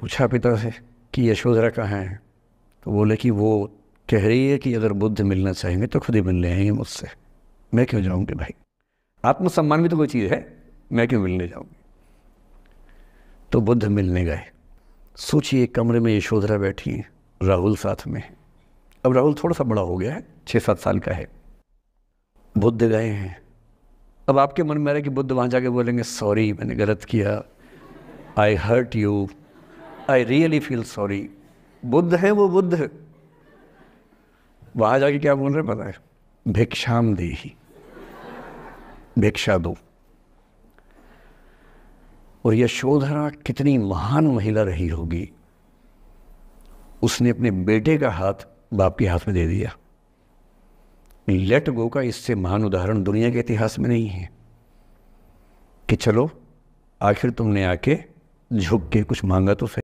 पूछा पिता से कि यशोधरा कहाँ है तो बोले कि वो कह रही है कि अगर बुद्ध मिलना चाहेंगे तो खुद ही मिलने आएंगे मुझसे मैं क्यों जाऊँगी भाई आत्मसम्मान भी तो कोई चीज़ है मैं क्यों मिलने जाऊँगी तो बुद्ध मिलने गए सोचिए कमरे में यशोधरा बैठी है राहुल साथ में अब राहुल थोड़ा सा बड़ा हो गया है छः सात साल का है बुद्ध गए हैं अब आपके मन में आ रहा है कि बुद्ध वहाँ जाके बोलेंगे सॉरी मैंने गलत किया I hurt you I really feel sorry बुद्ध है वो बुद्ध वहां जाके क्या बोल रहे पता है भिक्षाम दे ही भिक्षा दो और यशोधरा कितनी महान महिला रही होगी उसने अपने बेटे का हाथ बाप के हाथ में दे दिया लेट गो का इससे महान उदाहरण दुनिया के इतिहास में नहीं है कि चलो आखिर तुमने आके झुक के कुछ मांगा तो सही